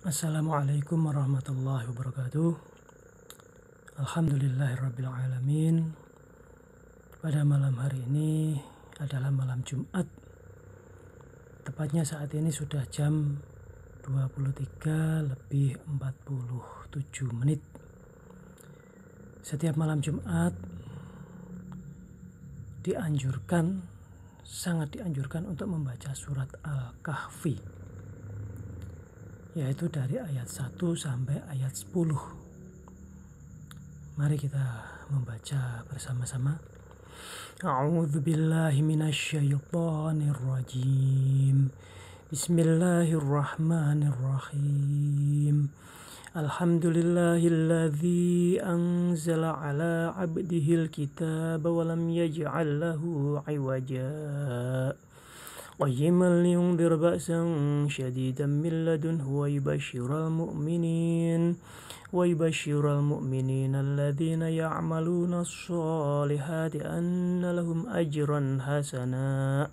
Assalamualaikum warahmatullahi wabarakatuh Alhamdulillahirrabbilalamin Pada malam hari ini adalah malam Jumat Tepatnya saat ini sudah jam 23 lebih 47 menit Setiap malam Jumat Dianjurkan Sangat dianjurkan untuk membaca surat Al-Kahfi yaitu dari ayat 1 sampai ayat 10. Mari kita membaca bersama-sama. A'udzu billahi minasyaitonir rajim. Bismillahirrahmanirrahim. Alhamdulillahilladzi anzala ala abdihil kitaba wa lam yaj'al lahu 'iwaja. قيما لينذر بأسا شديدا من لدنه ويبشر المؤمنين ويبشر المؤمنين الذين يعملون الصالحات أن لهم أجرا حسنا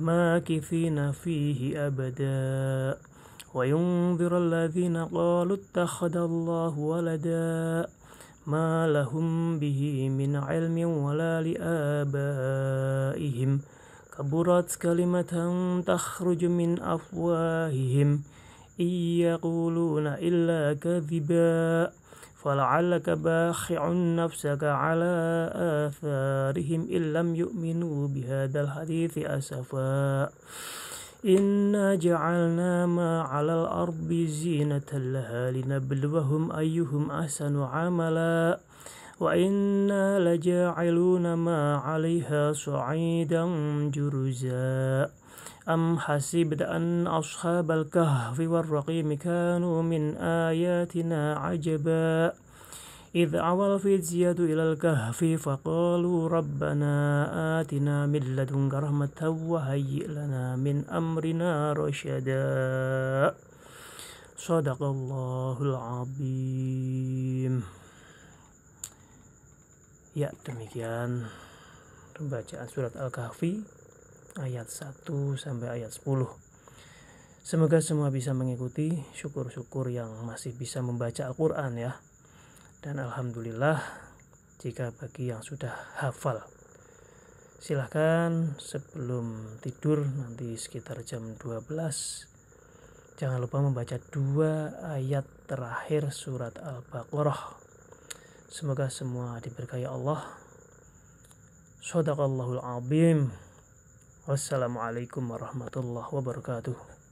ماكثين فيه أبدا وينذر الذين قالوا اتخذ الله ولدا ما لهم به من علم ولا لآبائهم كبرت كلمة تخرج من أفواههم إن يقولون إلا كذبا فلعلك باخع نفسك على آثارهم إن لم يؤمنوا بهذا الحديث أسفا إنا جعلنا ما على الأرض زينة لها لنبلوهم أيهم أحسن عملا وإنا لجاعلون ما عليها صعيدا جرزا أم حسبت أن أصحاب الكهف والرقيم كانوا من آياتنا عجبا إذ أوى الفتية إلى الكهف فقالوا ربنا آتنا من لدنك رحمة وهيئ لنا من أمرنا رشدا صدق الله العظيم Ya, demikian pembacaan surat Al-Kahfi ayat 1 sampai ayat 10. Semoga semua bisa mengikuti, syukur-syukur yang masih bisa membaca Al-Qur'an ya. Dan alhamdulillah jika bagi yang sudah hafal. Silahkan sebelum tidur nanti sekitar jam 12 jangan lupa membaca dua ayat terakhir surat Al-Baqarah Semoga semua diberkahi Allah. Sadaqallahul azim. Wassalamualaikum warahmatullahi wabarakatuh.